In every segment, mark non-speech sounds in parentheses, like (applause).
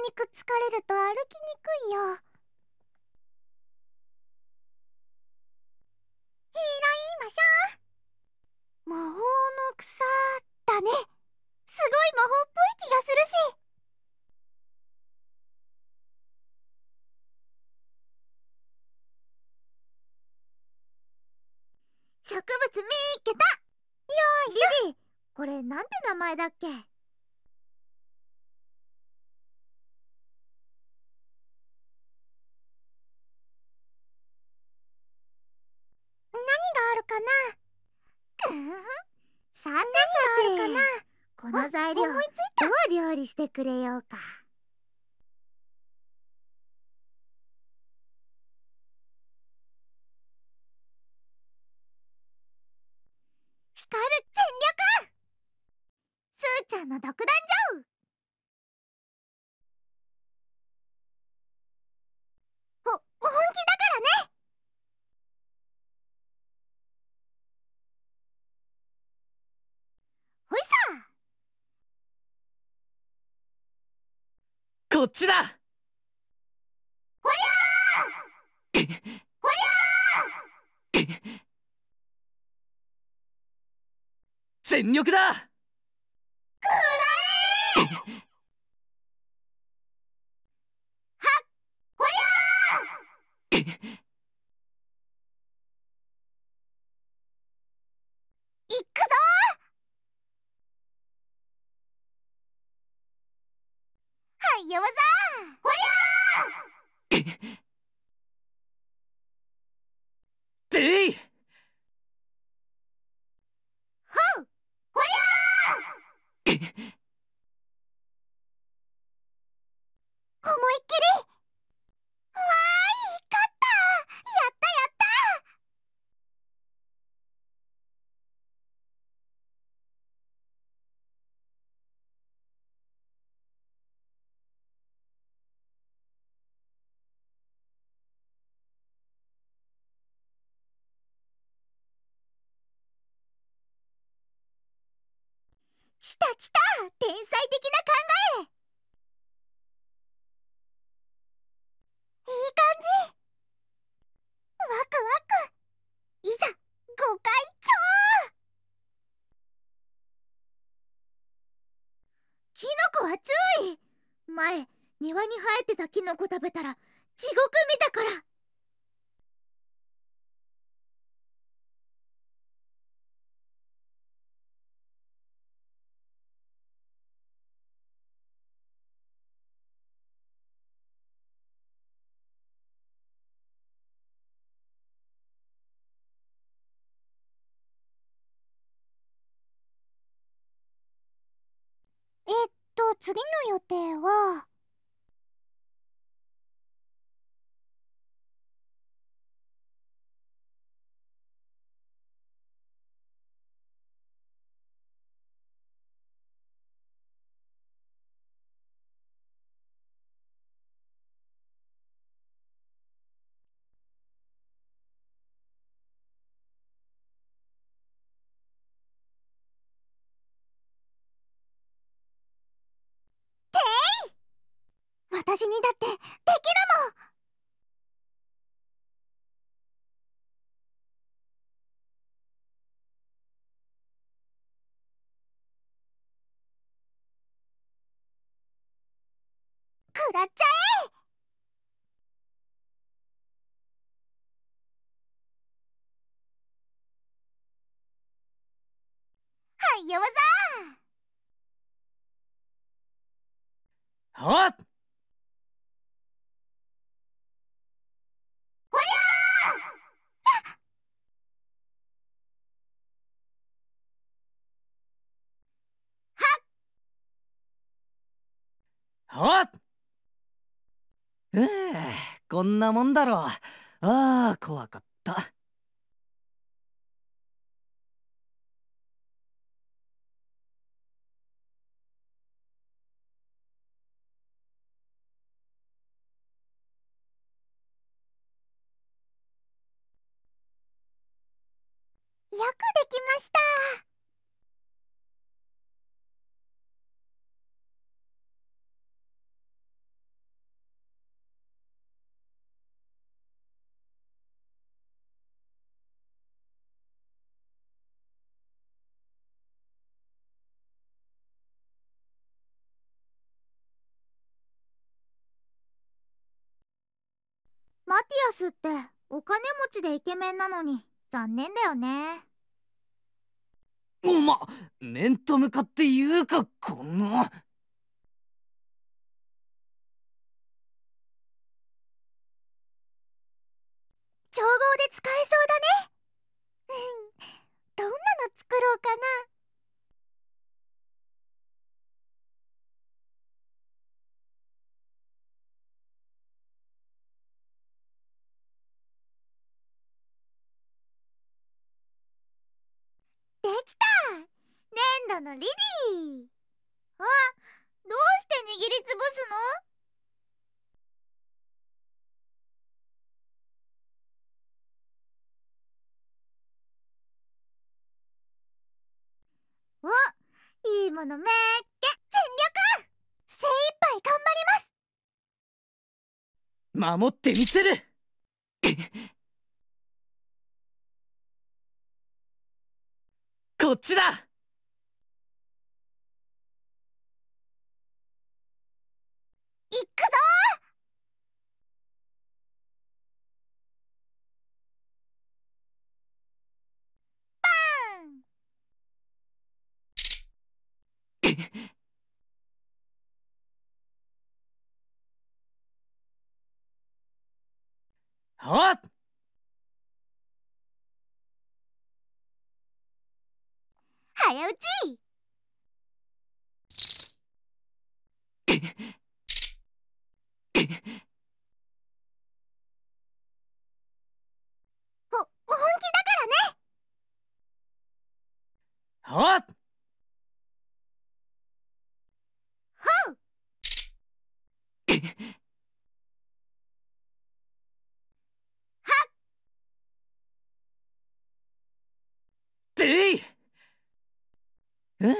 にくっつかれると歩きにくいよ拾いましょう魔法の草だねすごい魔法っぽい気がするし植物見っけたよいしょこれなんて名前だっけあるかなさてこの材料どう料理してくれようか光る全力すーちゃんの独壇場こっちだほやーほやー全力だくらえようぞほや来た来た天才的な考えいい感じワクワクいざご回超キノコは注意前庭に生えてたキノコ食べたら地獄見たから次の予定は私にだってできるもんらっちゃえはいよわざはっおっうこんなもんだろうああ怖かったスってお金持ちでイケメンなのに残念だよねおま面と向かって言うかこの調合で使えそうだねうんどんなの作ろうかなできた粘土のリリーあどうして握りつぶすのおいいものめっけ全力精一杯頑張ります守ってみせるこっちだいくぞバーン (laughs) おっうう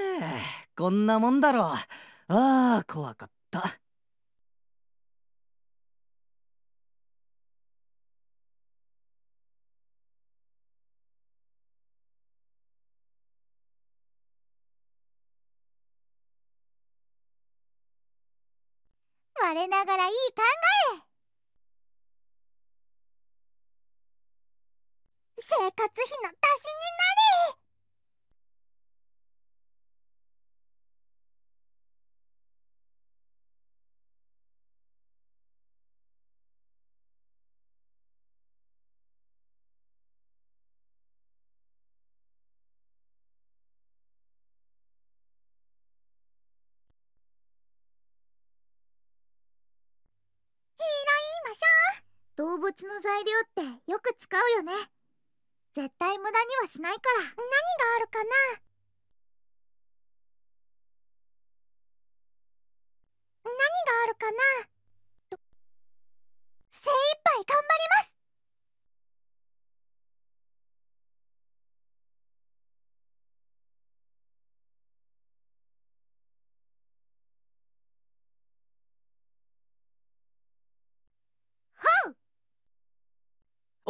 こんなもんだろうああ怖かった我ながらいい考え生活費の足しになれ靴の材料ってよく使うよね絶対無駄にはしないから何があるかな何があるかな精一杯頑張ります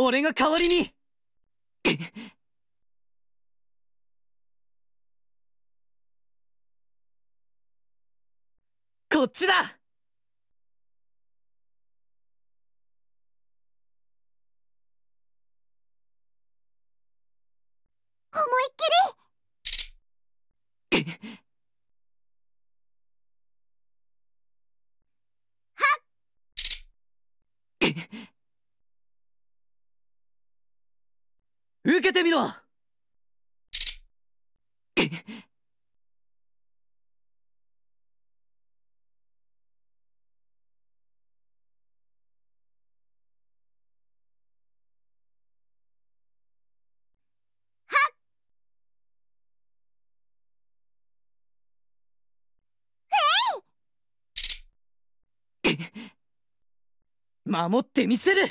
俺が代わりにこっちだ思いっきりはっ受けてみろ守ってみせる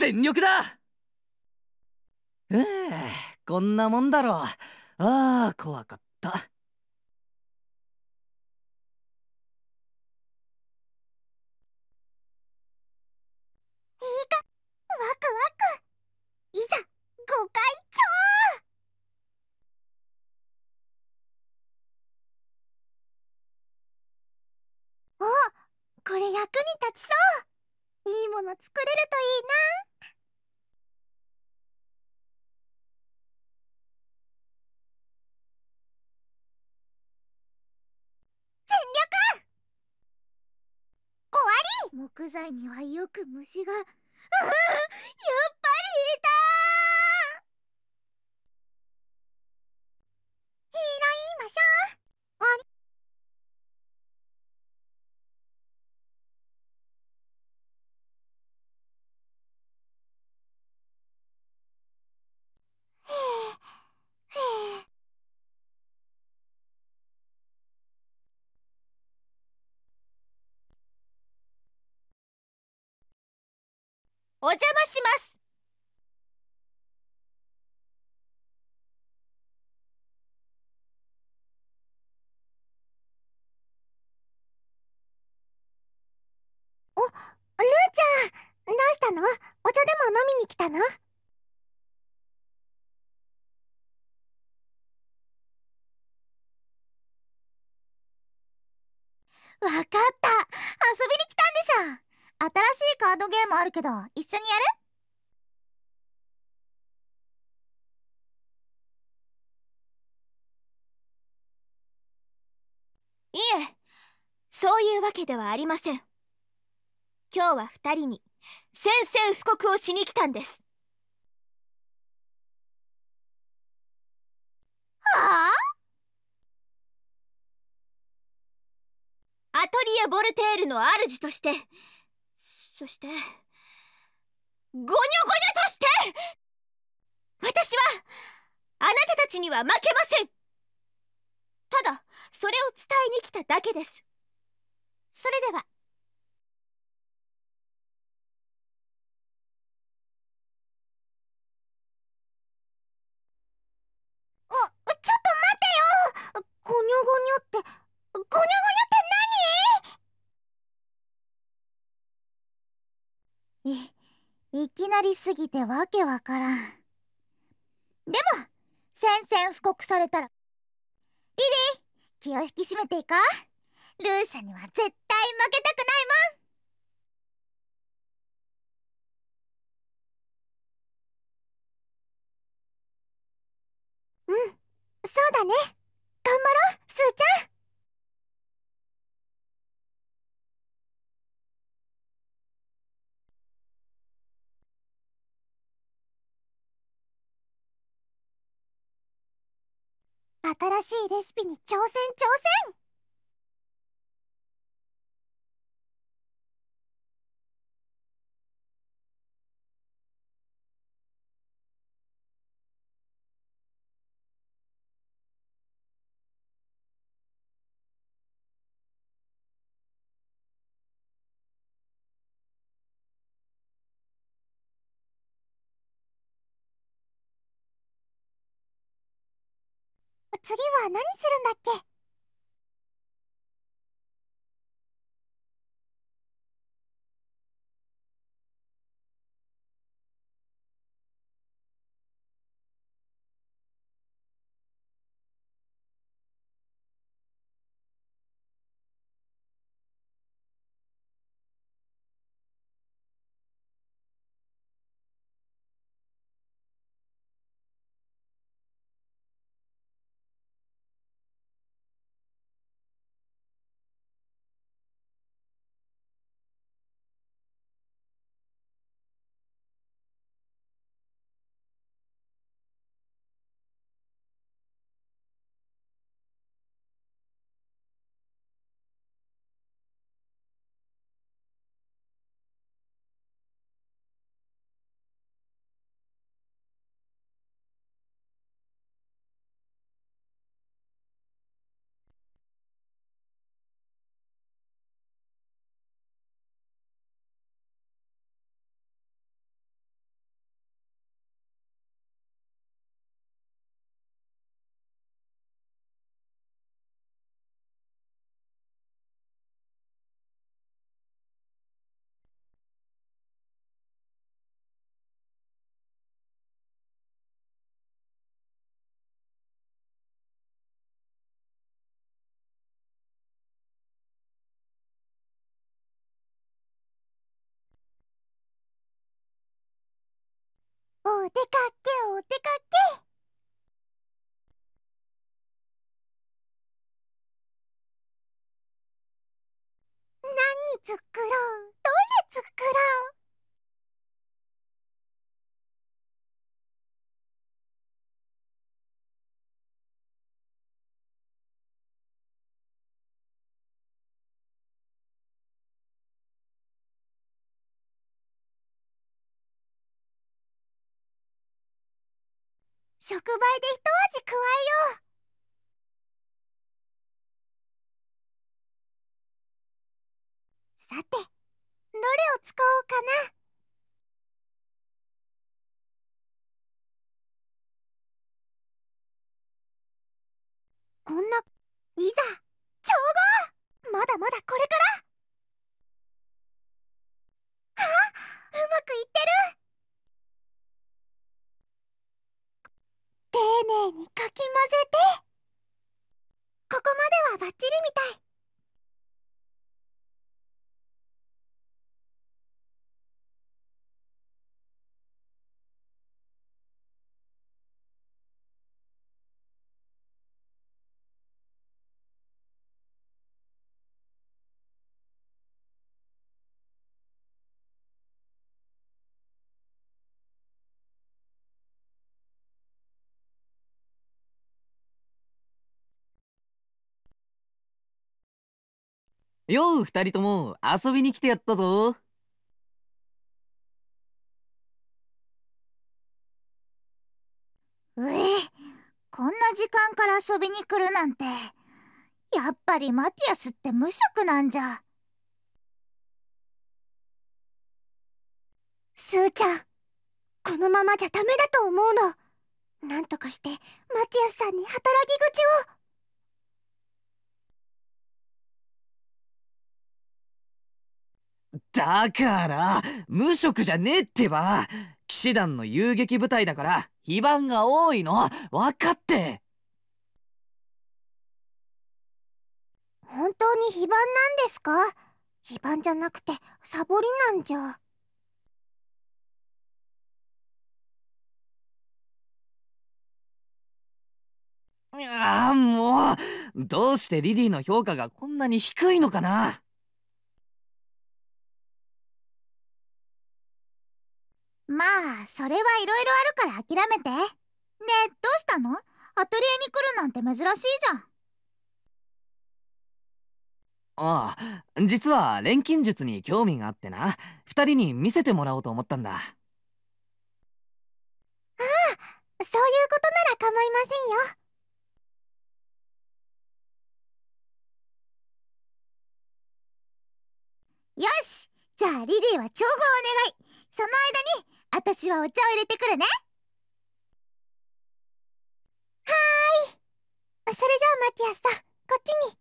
全力だうん、こんなもんだろう。ああ、怖かった。これ役に立ちそういいもの作れるといいな木材にはよく虫がああやったのお茶でも飲みに来たのわかった遊びに来たんでしょ新しいカードゲームあるけど一緒にやるいえそういうわけではありません今日は2人に宣戦布告をしに来たんですはあアトリエ・ボルテールの主としてそしてゴニョゴニョとして私はあなたたちには負けませんただそれを伝えに来ただけですそれではきなりすぎてわけわからんでも宣戦布告されたらリリー気を引き締めていこかルーシャには絶対負けたくないもんうんそうだね頑張ろう新しいレシピに挑戦挑戦次は何するんだっけ出かけお出かけ作ろうどれ作ろう触媒で一味加えようさてどれを使おうかなこんないざ調合まだまだこれからよう二人とも遊びに来てやったぞ。うえ、こんな時間から遊びに来るなんて。やっぱりマティアスって無職なんじゃ。スーちゃん、このままじゃダメだと思うの。なんとかしてマティアスさんに働き口を。だから無職じゃねえってば騎士団の遊撃部隊だから非番が多いの分かって本当に非番なんですか非番じゃなくてサボりなんじゃああもうどうしてリリーの評価がこんなに低いのかなまあそれはいろいろあるから諦めてねえどうしたのアトリエに来るなんて珍しいじゃんああ実は錬金術に興味があってな2人に見せてもらおうと思ったんだああそういうことなら構いませんよよしじゃあリリーは調合お願いその間にしはお茶を入れてくるねはーいそれじゃあマティアスさんこっちに。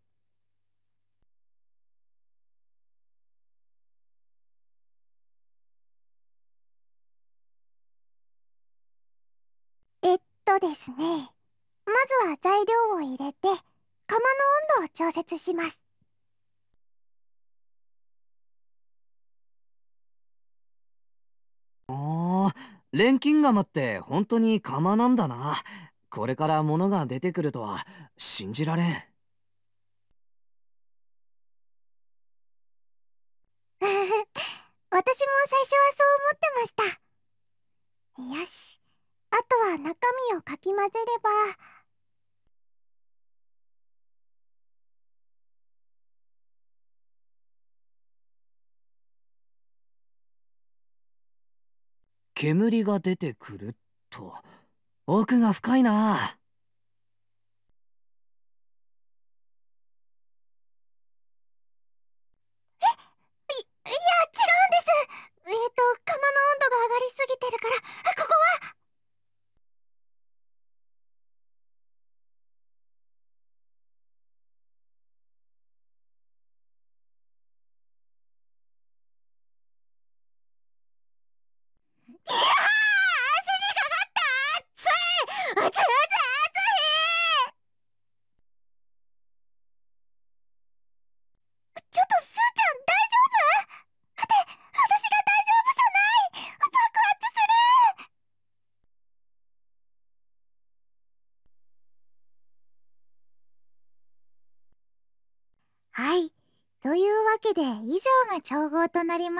えっとですねまずは材料を入れて釜の温度を調節しますおー錬金釜って本当に釜なんだなこれから物が出てくるとは信じられんああ (laughs) 私も最初はそう思ってましたよしあとは中身をかき混ぜれば煙が出てくると奥が深いな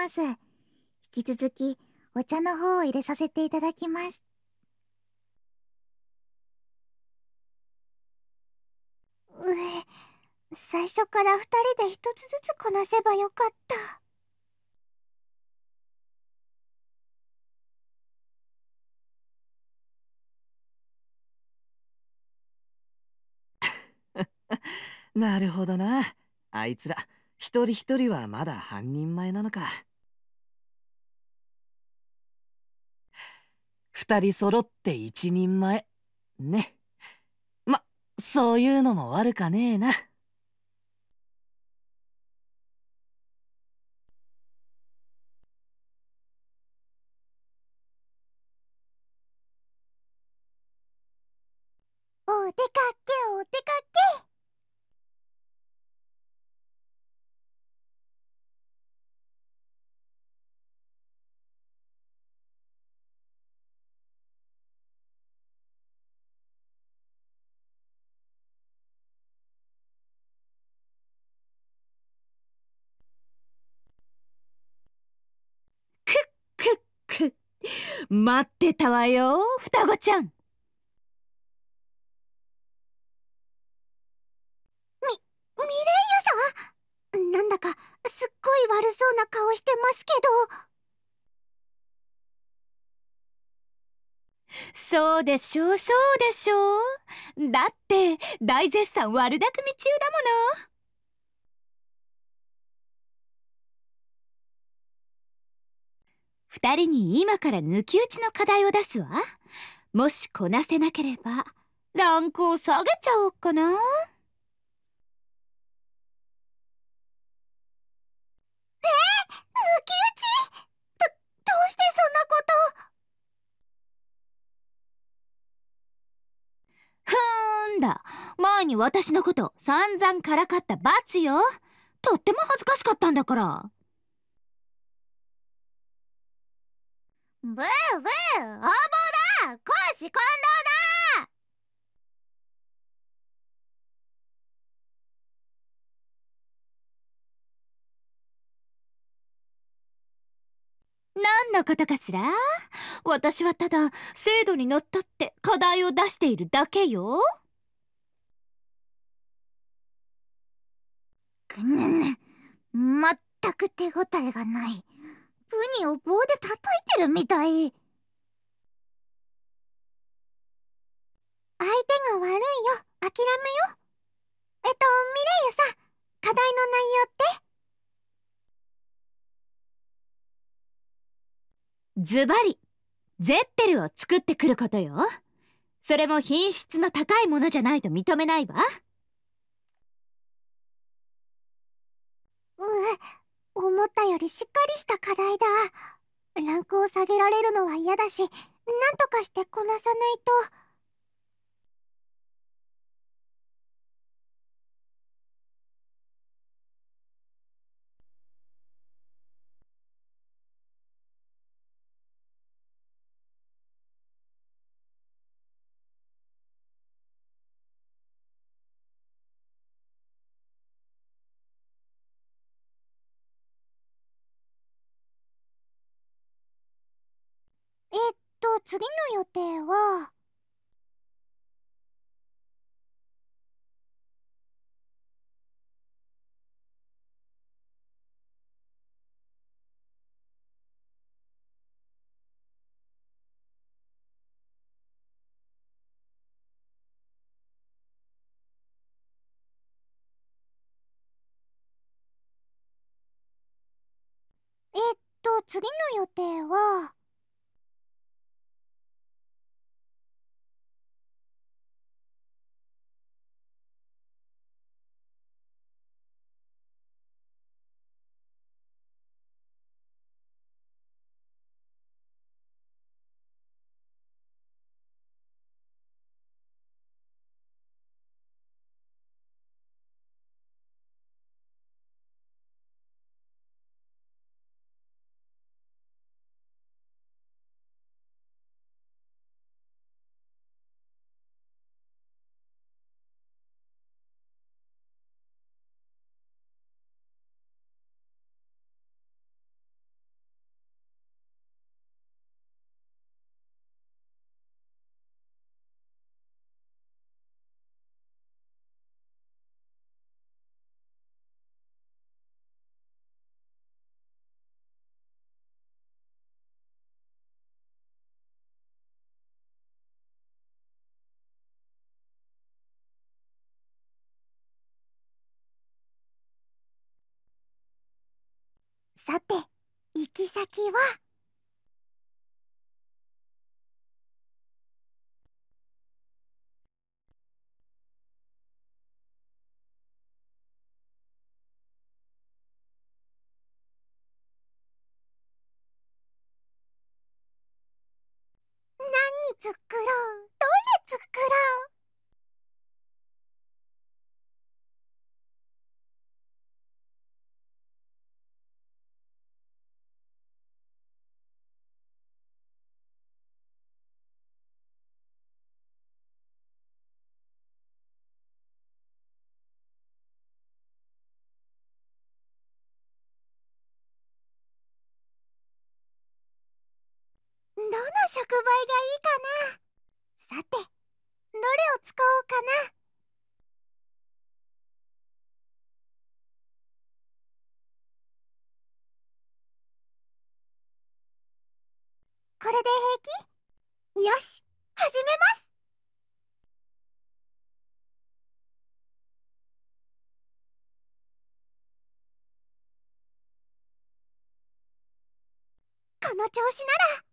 ます引き続きお茶の方を入れさせていただきますうえ最初から2人で1つずつこなせばよかった (laughs) なるほどなあいつら一人一人はまだ半人前なのか二人揃って一人前ねまそういうのも悪かねえなお出かけお出か待ってたわよ双子ちゃんみミレイユさんなんだかすっごい悪そうな顔してますけどそうでしょうそうでしょうだって大絶賛悪巧み中だもの2人に今から抜き打ちの課題を出すわもしこなせなければランクを下げちゃおうかな。え抜き打ちどうしてそんんなことふだ前に私のこと散々からかった罰よとっても恥ずかしかったんだからブーブー横暴だ公私混同だ何のことかしら私はただ制度にのっとって課題を出しているだけよ。くぬぬ、まったく手応えがない。プニを棒で叩いてるみたい相手が悪いよ諦めよえっとミレイユさん課題の内容ってズバリゼッテルを作ってくることよそれも品質の高いものじゃないと認めないわうん思ったよりしっかりした課題だランクを下げられるのは嫌だしなんとかしてこなさないと。次の予定はえっと次の予定は。先は何につく触媒がいいかなさてどれを使おうかなこれで平気よし始めますこの調子なら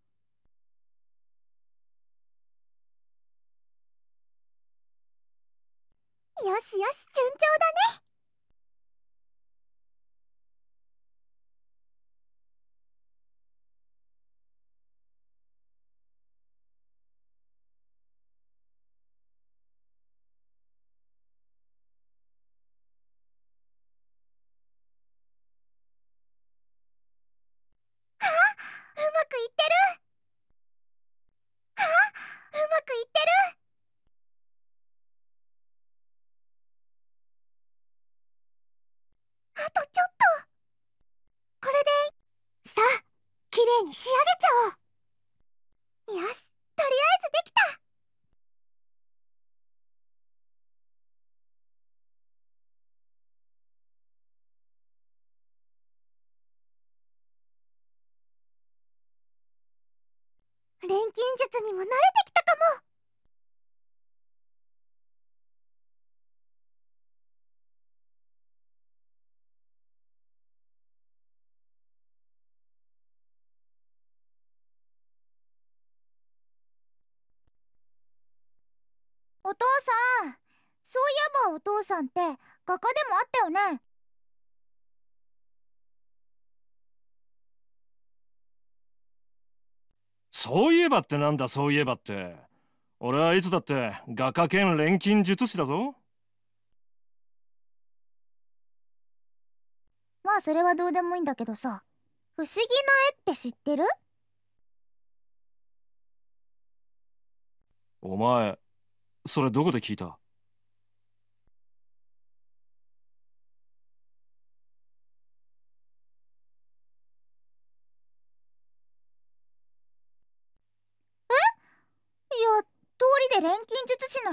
よしよし順調だねとちょっとこれでさあ綺麗に仕上げちゃおうよしとりあえずできた錬金術にも慣れてきたさんって画家でもあったよねそういえばってなんだそういえばって俺はいつだって画家兼錬金術師だぞまあそれはどうでもいいんだけどさ不思議な絵って知ってるお前それどこで聞いた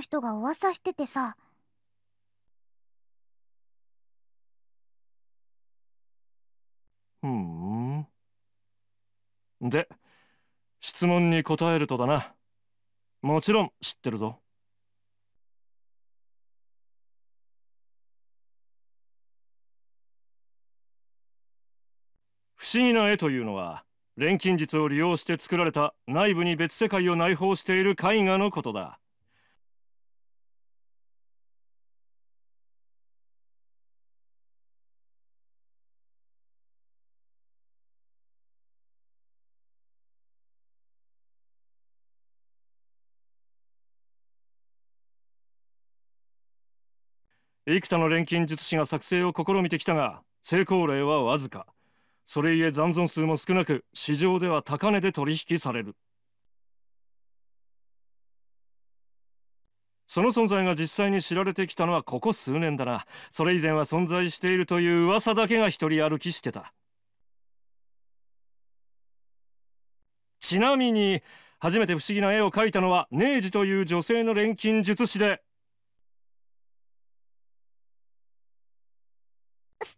人が噂しててさんで質問に答えるとだなもちろん知ってるぞ不思議な絵というのは錬金術を利用して作られた内部に別世界を内包している絵画のことだ幾多の錬金術師が作成を試みてきたが成功例はわずかそれゆえ残存数も少なく市場では高値で取引されるその存在が実際に知られてきたのはここ数年だなそれ以前は存在しているという噂だけが一人歩きしてたちなみに初めて不思議な絵を描いたのはネイジという女性の錬金術師で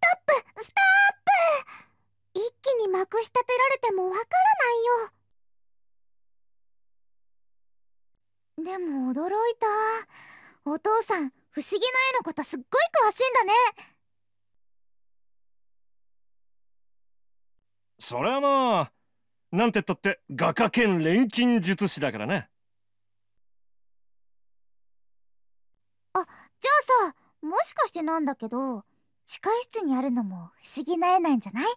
トップストップ一気にまくしたてられてもわからないよでも驚いたお父さん不思議な絵のことすっごい詳しいんだねそれはまあなんてったって画家兼錬金術師だからねあじゃあさもしかしてなんだけど地下室にあるのも不思議な絵なんじゃないそ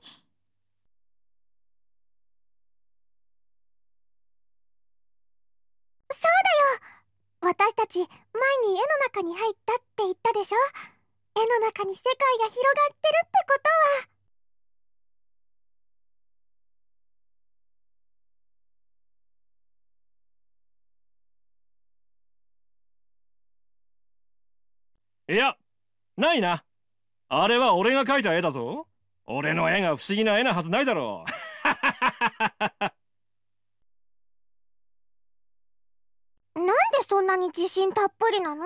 うだよ私たち前に絵の中に入ったって言ったでしょ絵の中に世界が広がってるってことはいやないなあれは俺が描いた絵だぞ。俺の絵が不思議な絵なはずないだろう。(laughs) なんでそんなに自信たっぷりなの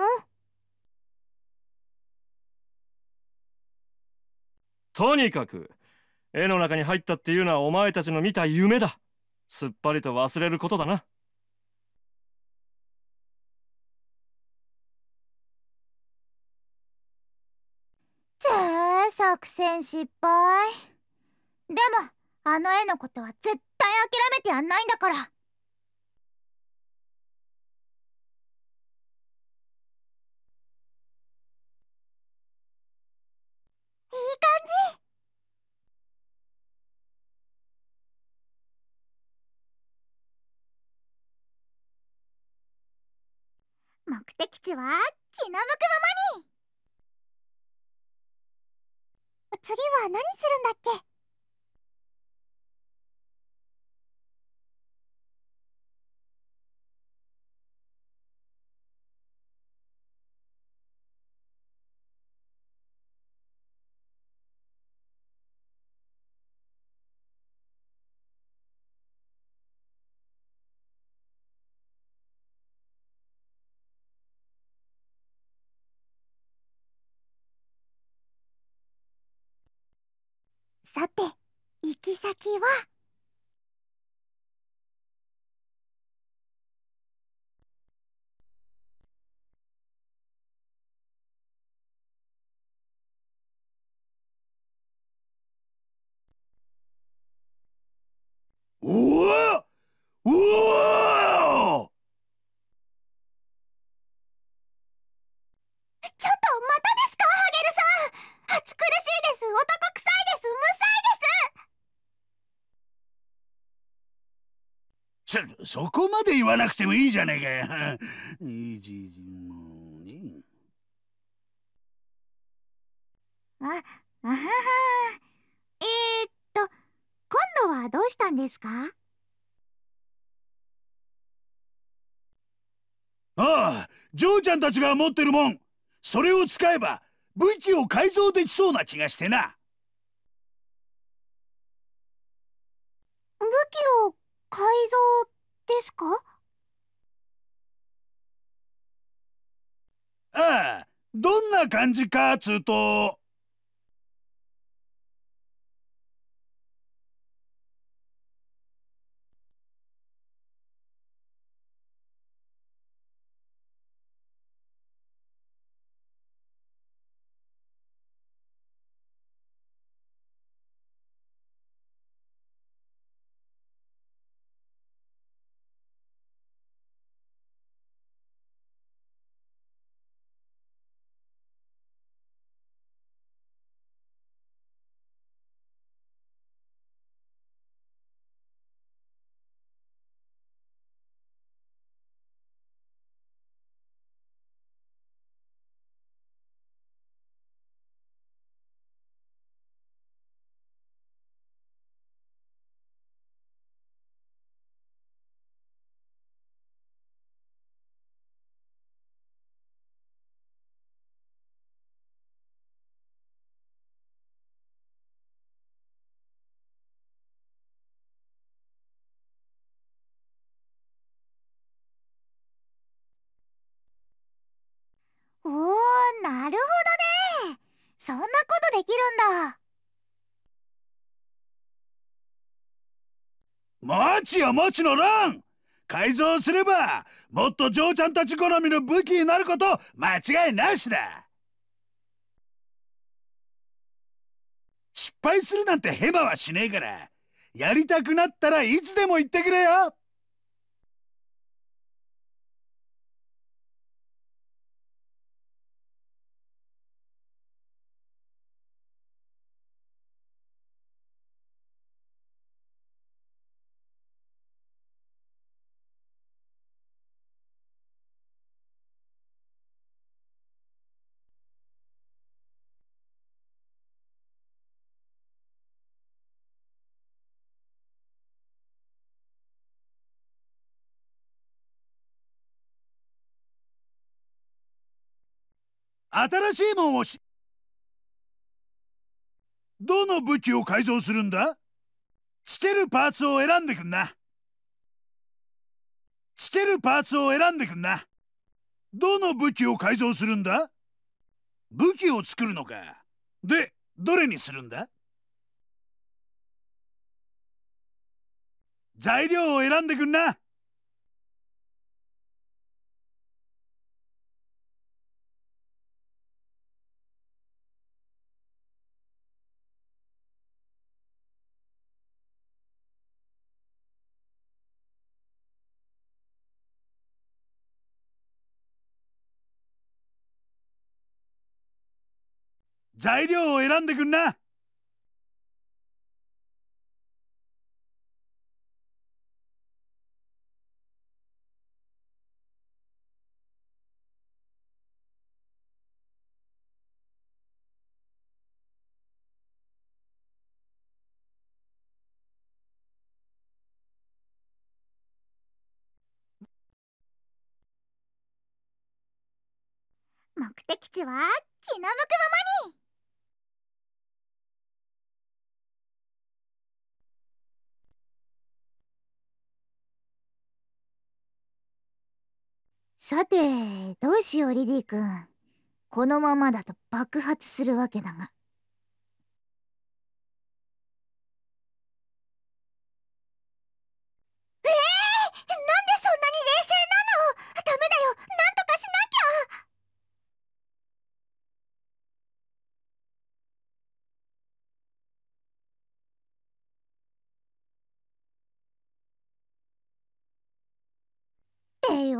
とにかく絵の中に入ったっていうのはお前たちの見た夢だ。すっぱりと忘れることだな。作戦失敗でもあの絵のことは絶対諦めてやんないんだからいい感じ目的地は気の向くままに次は何するんだっけさて行き先はて言わなくてもいいじゃねえかよ。いじいじもうね。あ、あはは。えー、っと、今度はどうしたんですかああ、ジョーちゃんたちが持ってるもん。それを使えば、武器を改造できそうな気がしてな。武器を改造ですかああどんな感じかっつうとそんなことできるんだ待ちよ待ちの乱改造すればもっと嬢ちゃんたち好みの武器になること間違いなしだ失敗するなんてヘマはしねえからやりたくなったらいつでも言ってくれよ新しいもんをしどの武器を改造するんだつけるパーツを選んでくんなつけるパーツを選んでくんなどの武器を改造するんだ武器を作るのかでどれにするんだ材料を選んでくんな材料を選んでくんな目的地は気の向くままにさてどうしようリディ君このままだと爆発するわけだが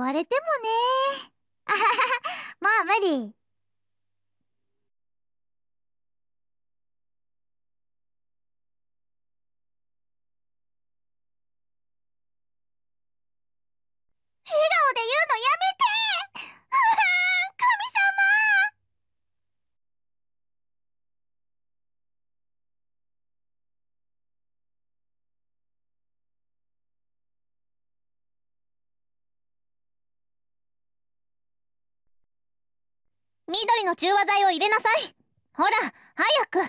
われてもねあははまあ無理笑顔で言うのやめて緑の中和剤を入れなさいほら早くえ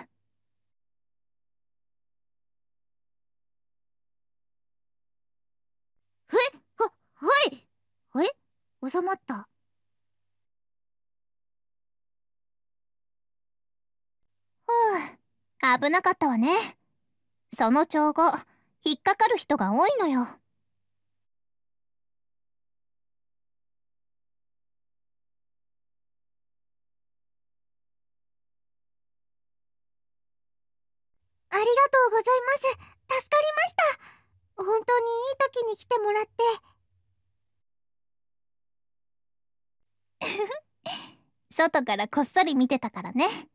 ははいあれ収まったふう危なかったわねその調合引っかかる人が多いのよありがとうございます助かりました本当にいい時に来てもらって (laughs) 外からこっそり見てたからね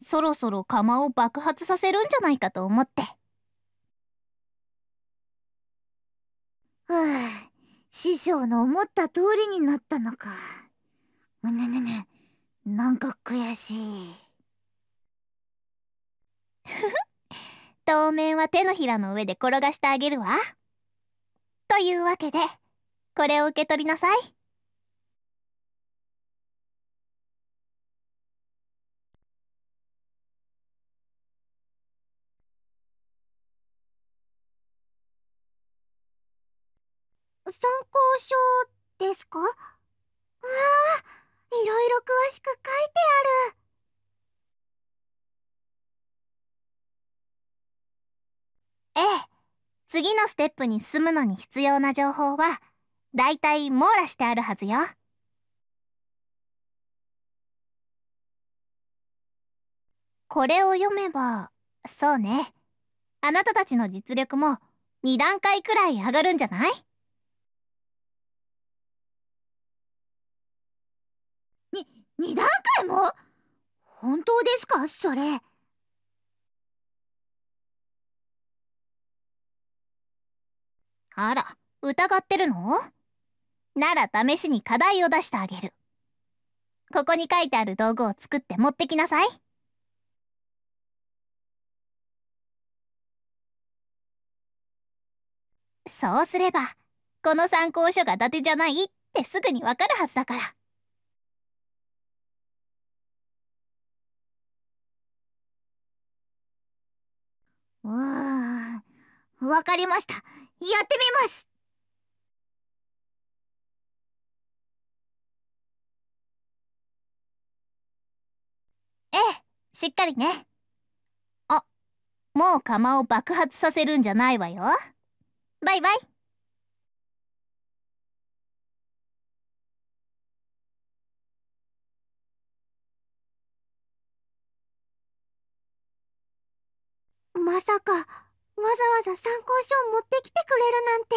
そろそろ釜を爆発させるんじゃないかと思ってはあ、師匠の思った通りになったのかねねねなんか悔しい。(laughs) 当面は手のひらの上で転がしてあげるわ。というわけでこれを受け取りなさい。参考書ですかわあいろいろ詳しく書いてある。ええ次のステップに進むのに必要な情報はだいたい網羅してあるはずよ。これを読めばそうねあなたたちの実力も2段階くらい上がるんじゃないに2段階も本当ですかそれ。あら疑ってるのなら試しに課題を出してあげるここに書いてある道具を作って持ってきなさいそうすればこの参考書が伊達じゃないってすぐにわかるはずだから。うーん、わかりました。やってみますええしっかりねあもう釜を爆発させるんじゃないわよバイバイまさか。わざわざ参考書を持ってきてくれるなんて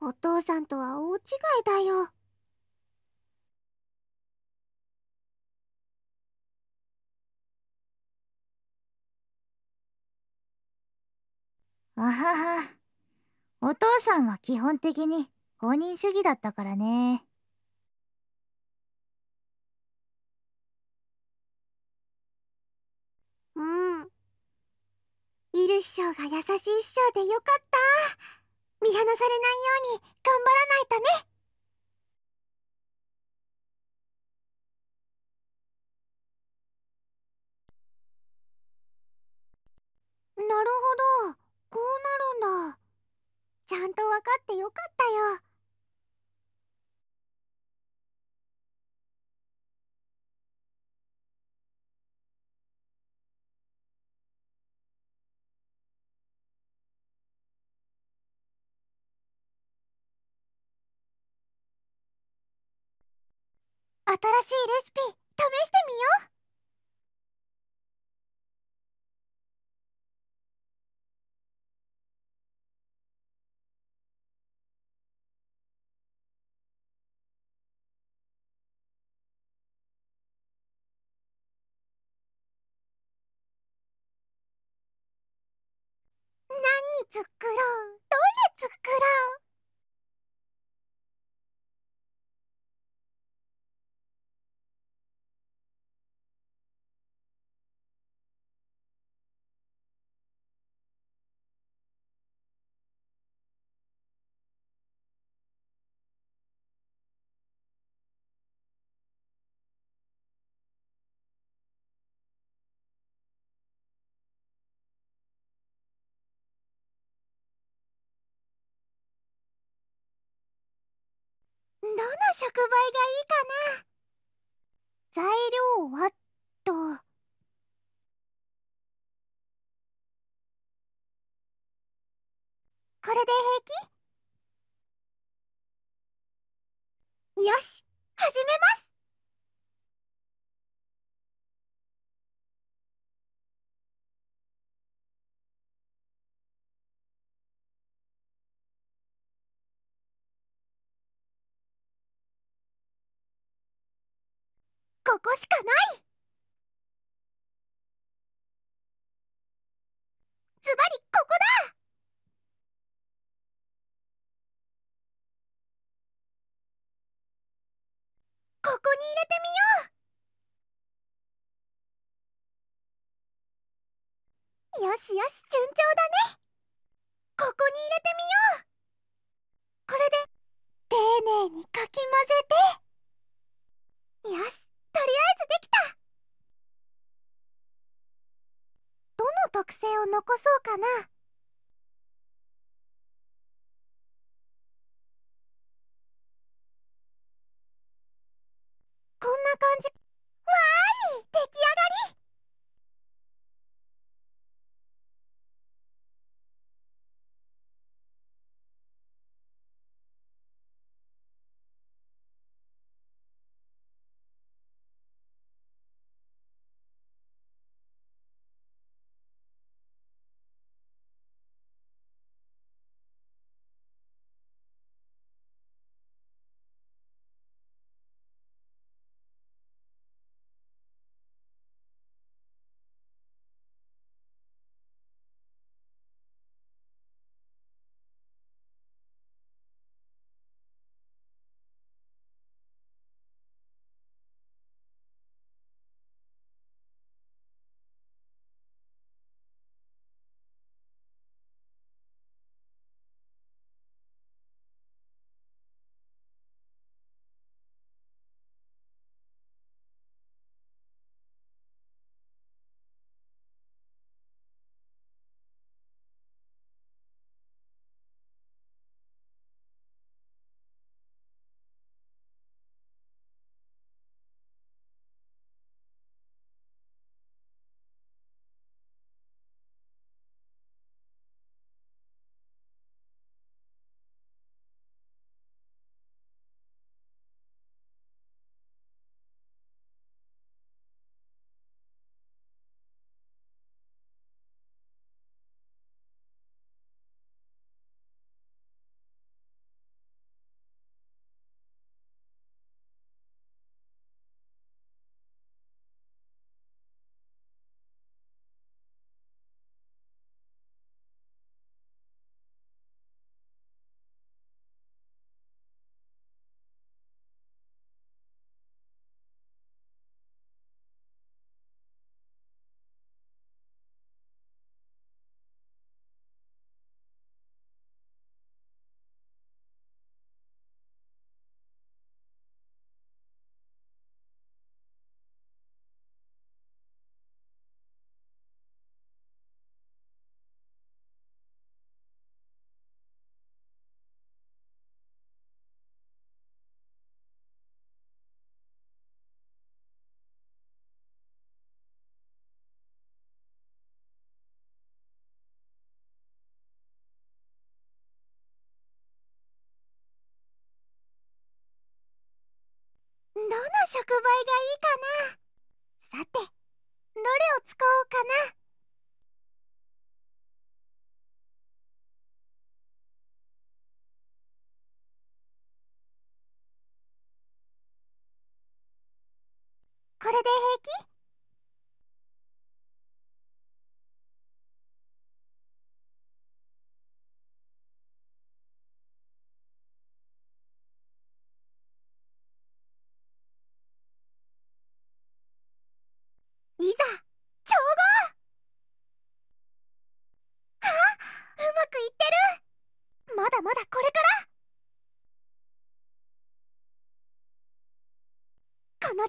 お父さんとは大違いだよあははお父さんは基本的に公認主義だったからね。うんイル師匠が優しい師匠でよかった見放されないように頑張らないとねなるほどこうなるんだちゃんと分かってよかった新しいレシピ試してみよう何作ろうどれ作ろうどの触媒がいいかな材料はっと。これで平気よし始めますここしかないズバリここだここに入れてみようよしよし順調だねここに入れてみようこれで丁寧にかき混ぜてよしとりあえずできたどの特性を残そうかなこんな感じわーい出来上がり100倍がいいかなさてどれを使おうかなこれで平気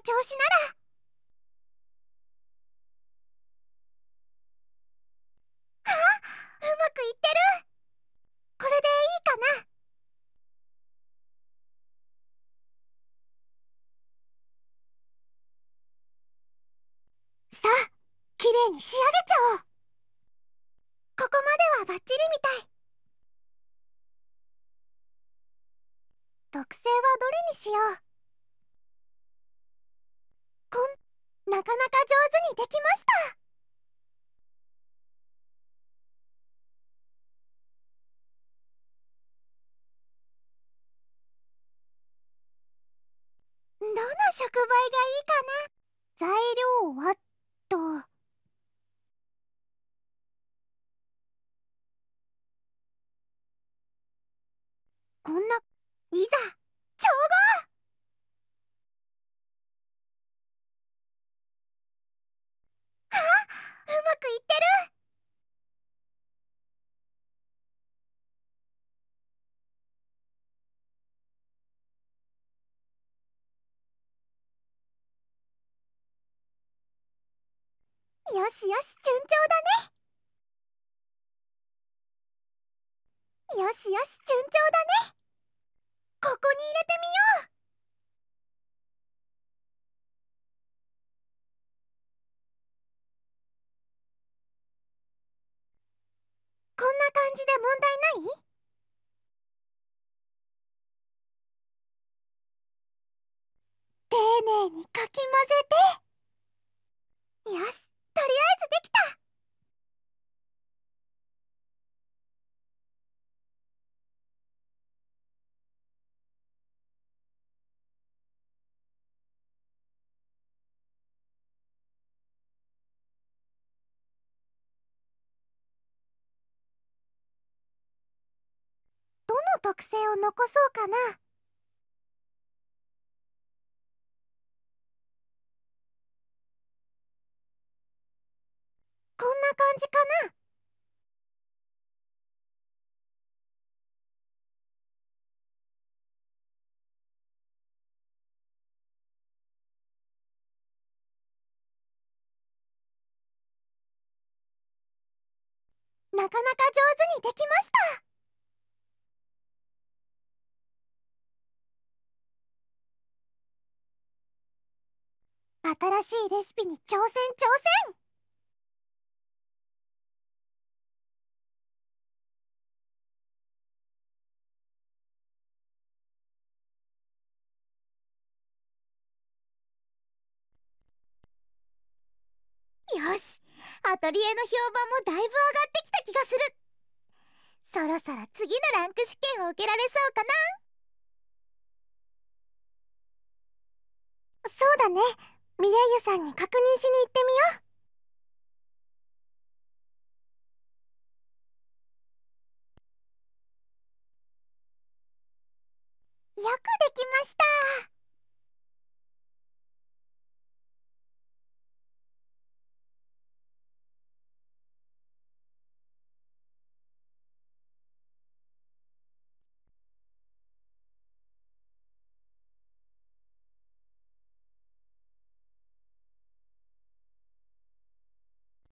調子ならかなか上手にできましたどんな触媒がよしよし順調だねよしよし順調だねここに入れてみようこんな感じで問題ない丁寧にかき混ぜてよしとりあえずできたどの特性を残そうかなじかななかなか上手にできました新しいレシピに挑戦挑戦アトリエの評判もだいぶ上がってきた気がするそろそろ次のランク試験を受けられそうかなそうだねミレイユさんに確認しに行ってみようよくできました